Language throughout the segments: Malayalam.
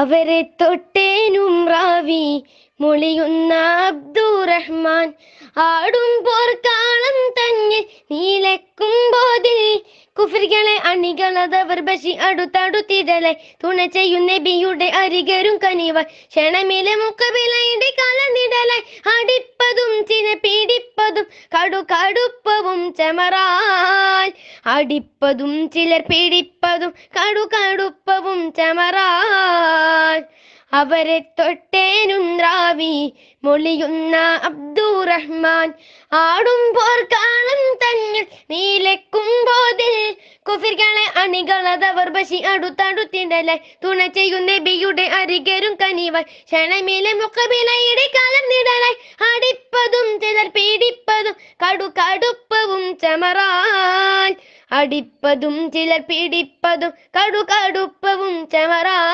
അവരെ തൊട്ടേനും റാവി മൊളിയുന്ന അബ്ദുറഹ്മാൻ ആടും പോർക്കാളം തന്നെ നീല വിളികളെ അണികളതവർ ബഷി അടുത്തടുത്തിടലെ തുണ ചെയ്യുന്ന ബിയുടെ അരികരും കനിവ ക്ഷണമിലെ മുക്കവിലയുടെ കലനിടലെ അടിപ്പതും ചില പീഡിപ്പതും കടു കടുപ്പവും ചമറാൽ അടിപ്പതും ചിലർ പീഡിപ്പതും കടു കടുപ്പവും ചമറാൽ അവരെ തൊട്ടേനുന്ദ്രാവി മൊളിയുന്ന അബ്ദുറഹ്മാൻ ആടും പോർക്കാളം തങ്ങൾ നീലക്കും കുഫിർകളെ അണികളതവർ ബഷി അടുത്തടുത്തിണ്ടല്ലേ തുണ ചെയ്യുന്ന ബിയുടെ അരികരും കനിവായി ക്ഷണമേലെ മുഖബിലയുടെ കാലം നിടലായി അടിപ്പതും ചിലർ പീഡിപ്പതും കടുകടുപ്പവും ചമറാൽ അടിപ്പതും ചിലർ പീഡിപ്പതും കടുകടുപ്പവും ചമറാൽ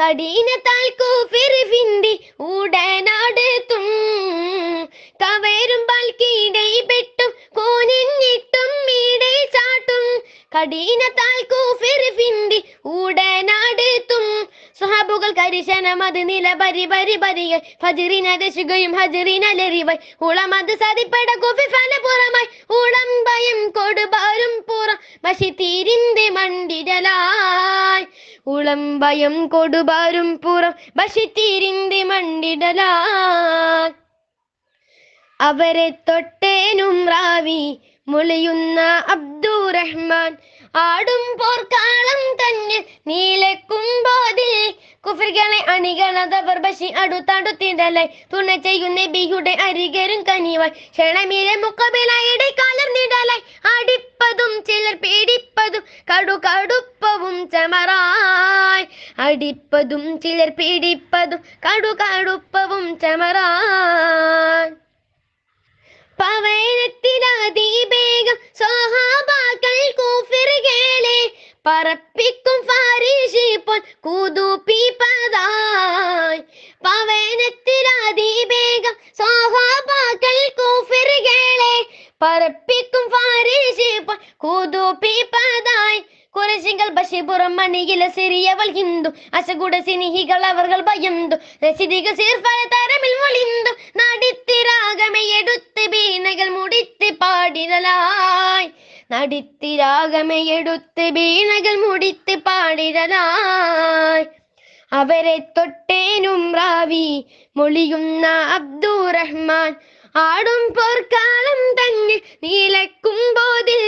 കഠിനത്താൽ കൂപ്പിറിവിന്റെ ഉടനടുത്തും കവരും പാൽക്കിടയിൽപ്പെട്ടും കോനിഞ്ഞിട്ടും മീടെ ചാട്ടും കഠിനത്താൽ കൂപ്പിറി പരിശനമത് നില പരി പരി പരികൾ ഫജിറിനരശുകയും ഹജിറിനലരിവായി ഉളമത് സതിപ്പട കുഫിഫാന പുറമായി ഉളം ഭയം കൊടുപാരും പുറം പക്ഷി തീരിന്തി മണ്ടിടലായി ഉളം ഭയം കൊടുപാരും പുറം പക്ഷി തീരിന്തി മണ്ടിടലായി അവരെ തൊട്ടേനും റാവി മുളിയുന്ന അബ്ദുറഹ്മാൻ ആടും പോർക്കാളം തന്നെ നീലക്കും അണികളെ അണികളതവർ ബഷി അടുത്താടുത്തിൻ്റെ തുണ ചെയ്യുന്ന ബിയുടെ അരികരും കനിവായി ക്ഷണമീരെ മുക്കബിലയുടെ കലർന്നിടലായി അടിപ്പതും ചിലർ പേടിപ്പതും കടു കടുപ്പവും ചമറായി അടിപ്പതും ചിലർ പീഡിപ്പതും കടു കടുപ്പവും ചമറായി പവനത്തിലതിവേഗം സ്വഹാബാക്കൾ കൂഫിറുകളെ പറപ്പിക്കും ഫാരിഷി കൂതു പറപ്പിക്കും കൂതുപ്പിപ്പതായി കുറശികൾ ബഷിപുറം മണിയിലെ സിറിയവൾ ഹിന്ദു അശകുട സിനിഹികൾ അവർകൾ ഭയന്തു രസിദികൾ സീർഫല തരമിൽ മൊളിന്തു നടിത്തിരാഗമെ എടുത്ത് ബീനകൾ മുടിത്ത് പാടിരലായി നടിത്തിരാഗമെ എടുത്ത് ബീനകൾ മുടിത്ത് പാടിരലായി അവരെ തൊട്ടേനും റാവി മൊളിയുന്ന അബ്ദുറഹ്മാൻ ആടും പോർക്കാലം തന്നെ നീലക്കും നീലക്കുമ്പോതിൽ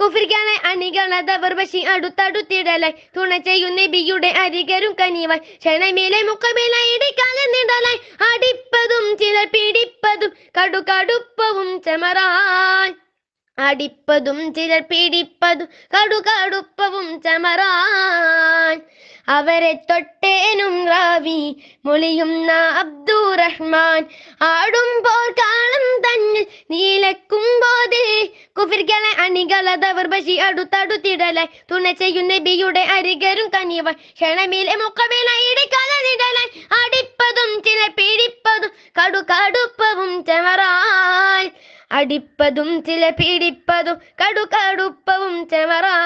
കുഫിരിക്കാണ് അണികളതവർ പക്ഷി അടുത്തടുത്തിടലായി തുണ ചെയ്യുന്ന ബിയുടെ അരികരും കനിവായി ക്ഷണമേലെ മുഖമേല ഇടിക്കാലം നീണ്ടലായി അടിപ്പതും ചില പിടിപ്പതും കടുകടുപ്പവും ചെമറാൻ അടിപ്പതും ചിലർ പിടിപ്പതും കടുകടുപ്പവും ചമറാൻ അവരെ തൊട്ടേനും റാവി മൊളിയുന്ന അബ്ദുറഹ്മാൻ ആടുമ്പോൾ കാളം തന്നിൽ നീലക്കുമ്പോതേ കുഫിർകളെ അണികളതവർ ബഷി അടുത്തടുത്തിടലായി തുണ ചെയ്യുന്ന ബിയുടെ അരികരും കനിയവൻ ക്ഷണമിലെ മുഖമില ഇടക്കാല അടിപ്പതും ചില പീഡിപ്പതും കടുകടുപ്പവും ചെമറാ